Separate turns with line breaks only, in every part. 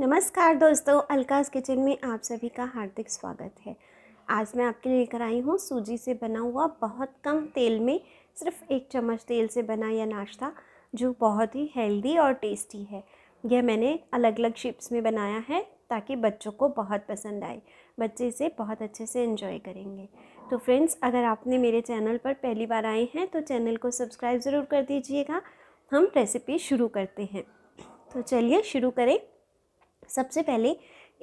नमस्कार दोस्तों अलकाज किचन में आप सभी का हार्दिक स्वागत है आज मैं आपके लिए लेकर आई हूँ सूजी से बना हुआ बहुत कम तेल में सिर्फ एक चम्मच तेल से बना यह नाश्ता जो बहुत ही हेल्दी और टेस्टी है यह मैंने अलग अलग शेप्स में बनाया है ताकि बच्चों को बहुत पसंद आए बच्चे इसे बहुत अच्छे से इन्जॉय करेंगे तो फ्रेंड्स अगर आपने मेरे चैनल पर पहली बार आए हैं तो चैनल को सब्सक्राइब ज़रूर कर दीजिएगा हम रेसिपी शुरू करते हैं तो चलिए शुरू करें सबसे पहले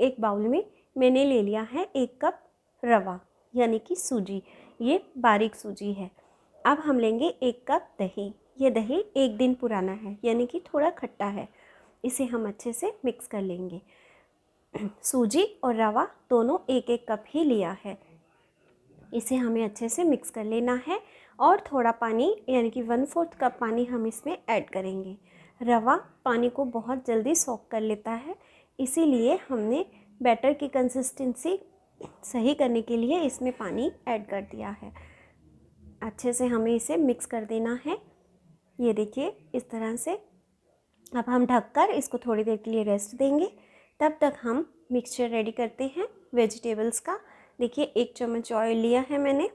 एक बाउल में मैंने ले लिया है एक कप रवा यानी कि सूजी ये बारीक सूजी है अब हम लेंगे एक कप दही ये दही एक दिन पुराना है यानी कि थोड़ा खट्टा है इसे हम अच्छे से मिक्स कर लेंगे सूजी और रवा दोनों एक एक कप ही लिया है इसे हमें अच्छे से मिक्स कर लेना है और थोड़ा पानी यानी कि वन फोर्थ कप पानी हम इसमें ऐड करेंगे रवा पानी को बहुत जल्दी सॉक कर लेता है इसीलिए हमने बैटर की कंसिस्टेंसी सही करने के लिए इसमें पानी ऐड कर दिया है अच्छे से हमें इसे मिक्स कर देना है ये देखिए इस तरह से अब हम ढककर इसको थोड़ी देर के लिए रेस्ट देंगे तब तक हम मिक्सचर रेडी करते हैं वेजिटेबल्स का देखिए एक चम्मच ऑयल लिया है मैंने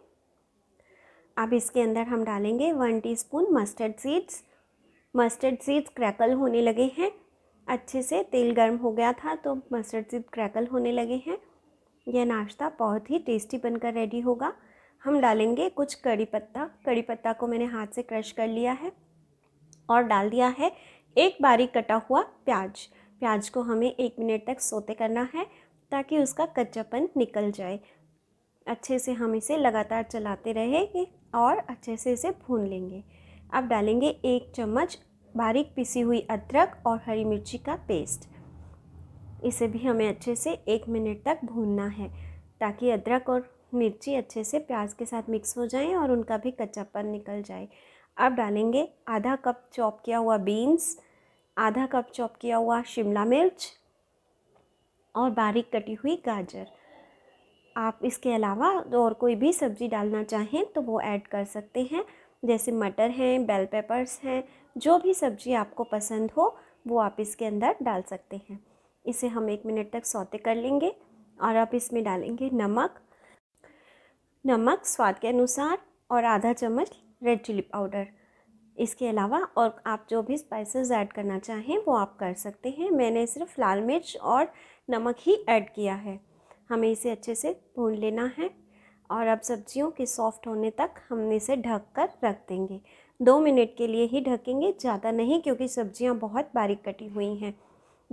अब इसके अंदर हम डालेंगे one teaspoon mustard seeds mustard seeds crackle होने लगे हैं अच्छे से तेल गर्म हो गया था तो मस्टर्ड सीड क्रैकल होने लगे हैं यह नाश्ता बहुत ही टेस्टी बनकर रेडी होगा हम डालेंगे कुछ कड़ी पत्ता कड़ी पत्ता को मैंने हाथ से क्रश कर लिया है और डाल दिया है एक बारीक कटा हुआ प्याज प्याज को हमें एक मिनट तक सोते करना है ताकि उसका कच्चापन निकल जाए अच्छे से हम इसे लगातार चलाते रहेंगे और अच्छे से इसे भून लेंगे अब डालेंगे एक चम्मच बारीक पिसी हुई अदरक और हरी मिर्ची का पेस्ट इसे भी हमें अच्छे से एक मिनट तक भूनना है ताकि अदरक और मिर्ची अच्छे से प्याज के साथ मिक्स हो जाएं और उनका भी कच्चापन निकल जाए अब डालेंगे आधा कप चॉप किया हुआ बीन्स आधा कप चॉप किया हुआ शिमला मिर्च और बारीक कटी हुई गाजर आप इसके अलावा और कोई भी सब्ज़ी डालना चाहें तो वो ऐड कर सकते हैं जैसे मटर हैं बेल पेपर्स हैं जो भी सब्जी आपको पसंद हो वो आप इसके अंदर डाल सकते हैं इसे हम एक मिनट तक सौते कर लेंगे और आप इसमें डालेंगे नमक नमक स्वाद के अनुसार और आधा चम्मच रेड चिली पाउडर इसके अलावा और आप जो भी स्पाइसेस ऐड करना चाहें वो आप कर सकते हैं मैंने सिर्फ लाल मिर्च और नमक ही ऐड किया है हमें इसे अच्छे से भून लेना है और अब सब्जियों के सॉफ्ट होने तक हमने इसे ढक कर रख देंगे दो मिनट के लिए ही ढकेंगे ज़्यादा नहीं क्योंकि सब्जियां बहुत बारीक कटी हुई हैं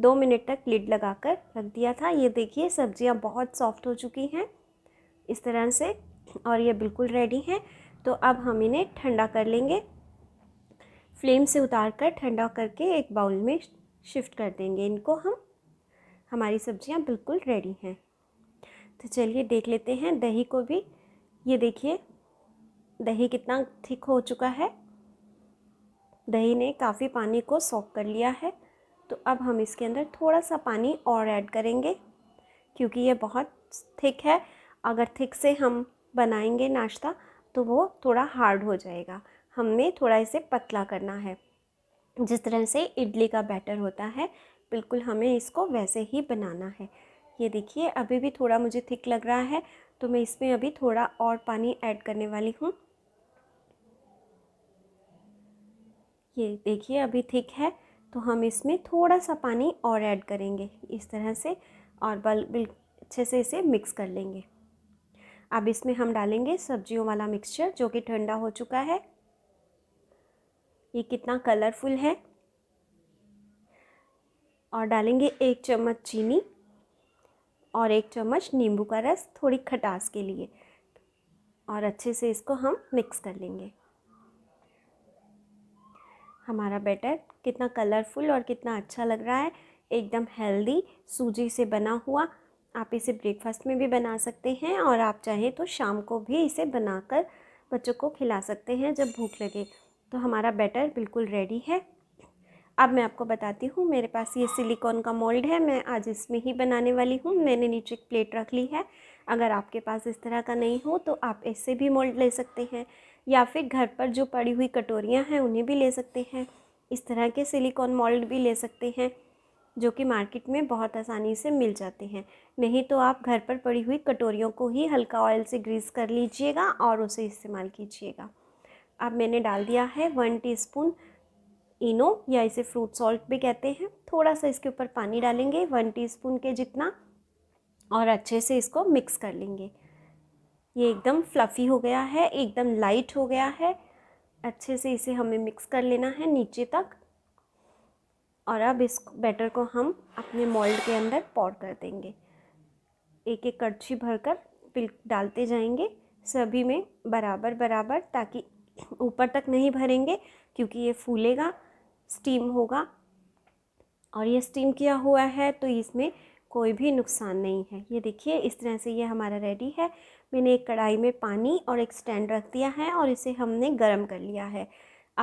दो मिनट तक लिड लगाकर रख दिया था ये देखिए सब्जियां बहुत सॉफ्ट हो चुकी हैं इस तरह से और ये बिल्कुल रेडी हैं तो अब हम इन्हें ठंडा कर लेंगे फ्लेम से उतार कर ठंडा करके एक बाउल में शिफ्ट कर देंगे इनको हम हमारी सब्ज़ियाँ बिल्कुल रेडी हैं तो चलिए देख लेते हैं दही को भी ये देखिए दही कितना थिक हो चुका है दही ने काफ़ी पानी को सॉक कर लिया है तो अब हम इसके अंदर थोड़ा सा पानी और ऐड करेंगे क्योंकि ये बहुत थिक है अगर थिक से हम बनाएंगे नाश्ता तो वो थोड़ा हार्ड हो जाएगा हमने थोड़ा इसे पतला करना है जिस तरह से इडली का बैटर होता है बिल्कुल हमें इसको वैसे ही बनाना है ये देखिए अभी भी थोड़ा मुझे थिक लग रहा है तो मैं इसमें अभी थोड़ा और पानी ऐड करने वाली हूँ ये देखिए अभी थिक है तो हम इसमें थोड़ा सा पानी और ऐड करेंगे इस तरह से और बल बिल अच्छे से इसे मिक्स कर लेंगे अब इसमें हम डालेंगे सब्जियों वाला मिक्सचर जो कि ठंडा हो चुका है ये कितना कलरफुल है और डालेंगे एक चम्मच चीनी और एक चम्मच नींबू का रस थोड़ी खटास के लिए और अच्छे से इसको हम मिक्स कर लेंगे हमारा बैटर कितना कलरफुल और कितना अच्छा लग रहा है एकदम हेल्दी सूजी से बना हुआ आप इसे ब्रेकफास्ट में भी बना सकते हैं और आप चाहें तो शाम को भी इसे बनाकर बच्चों को खिला सकते हैं जब भूख लगे तो हमारा बैटर बिल्कुल रेडी है अब मैं आपको बताती हूँ मेरे पास ये सिलिकॉन का मोल्ड है मैं आज इसमें ही बनाने वाली हूँ मैंने नीचे एक प्लेट रख ली है अगर आपके पास इस तरह का नहीं हो तो आप इससे भी मोल्ड ले सकते हैं या फिर घर पर जो पड़ी हुई कटोरियाँ हैं उन्हें भी ले सकते हैं इस तरह के सिलिकॉन मोल्ड भी ले सकते हैं जो कि मार्केट में बहुत आसानी से मिल जाते हैं नहीं तो आप घर पर पड़ी हुई कटोरियों को ही हल्का ऑयल से ग्रीस कर लीजिएगा और उसे इस्तेमाल कीजिएगा अब मैंने डाल दिया है वन टीस्पून इनो या इसे फ्रूट सॉल्ट भी कहते हैं थोड़ा सा इसके ऊपर पानी डालेंगे वन टीस्पून के जितना और अच्छे से इसको मिक्स कर लेंगे ये एकदम फ्लफ़ी हो गया है एकदम लाइट हो गया है अच्छे से इसे हमें मिक्स कर लेना है नीचे तक और अब इस बैटर को हम अपने मोल्ड के अंदर पॉट कर देंगे एक एक कड़छी भरकर पिल डालते जाएंगे सभी में बराबर बराबर ताकि ऊपर तक नहीं भरेंगे क्योंकि ये फूलेगा स्टीम होगा और ये स्टीम किया हुआ है तो इसमें कोई भी नुकसान नहीं है ये देखिए इस तरह से ये हमारा रेडी है मैंने एक कढ़ाई में पानी और एक स्टैंड रख दिया है और इसे हमने गर्म कर लिया है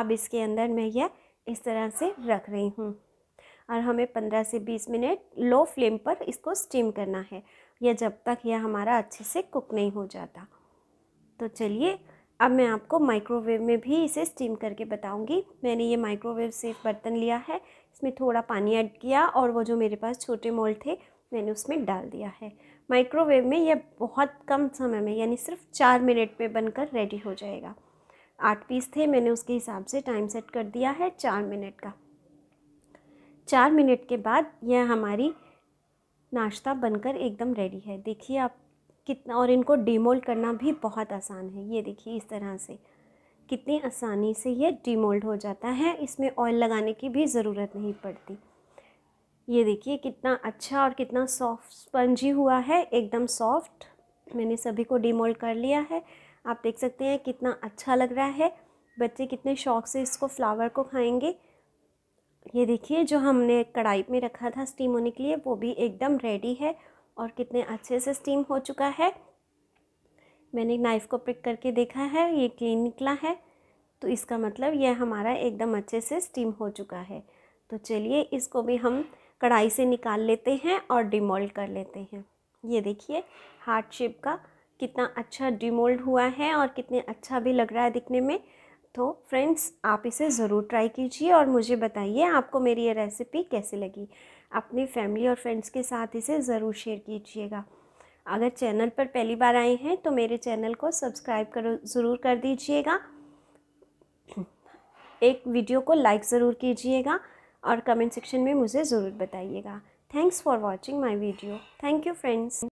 अब इसके अंदर मैं यह इस तरह से रख रही हूँ और हमें पंद्रह से बीस मिनट लो फ्लेम पर इसको स्टीम करना है यह जब तक यह हमारा अच्छे से कुक नहीं हो जाता तो चलिए अब मैं आपको माइक्रोवेव में भी इसे स्टीम करके बताऊंगी मैंने ये माइक्रोवेव से बर्तन लिया है इसमें थोड़ा पानी ऐड किया और वो जो मेरे पास छोटे मोल थे मैंने उसमें डाल दिया है माइक्रोवेव में यह बहुत कम समय में यानी सिर्फ चार मिनट में बनकर रेडी हो जाएगा आठ पीस थे मैंने उसके हिसाब से टाइम सेट कर दिया है चार मिनट का चार मिनट के बाद यह हमारी नाश्ता बनकर एकदम रेडी है देखिए आप कितना और इनको डीमोल्ड करना भी बहुत आसान है ये देखिए इस तरह से कितनी आसानी से ये डीमोल्ड हो जाता है इसमें ऑयल लगाने की भी ज़रूरत नहीं पड़ती ये देखिए कितना अच्छा और कितना सॉफ्ट स्पंजी हुआ है एकदम सॉफ्ट मैंने सभी को डिमोल्ड कर लिया है आप देख सकते हैं कितना अच्छा लग रहा है बच्चे कितने शौक से इसको फ्लावर को खाएंगे ये देखिए जो हमने कढ़ाई में रखा था स्टीम होने के लिए वो भी एकदम रेडी है और कितने अच्छे से स्टीम हो चुका है मैंने नाइफ़ को पिक करके देखा है ये क्लीन निकला है तो इसका मतलब यह हमारा एकदम अच्छे से स्टीम हो चुका है तो चलिए इसको भी हम कढ़ाई से निकाल लेते हैं और डिमोल्ड कर लेते हैं ये देखिए हार्ट शेप का कितना अच्छा डिमोल्ड हुआ है और कितने अच्छा भी लग रहा है दिखने में तो फ्रेंड्स आप इसे ज़रूर ट्राई कीजिए और मुझे बताइए आपको मेरी ये रेसिपी कैसी लगी अपनी फैमिली और फ्रेंड्स के साथ इसे ज़रूर शेयर कीजिएगा अगर चैनल पर पहली बार आए हैं तो मेरे चैनल को सब्सक्राइब करो ज़रूर कर दीजिएगा एक वीडियो को लाइक ज़रूर कीजिएगा और कमेंट सेक्शन में मुझे ज़रूर बताइएगा thanks for watching my video thank you friends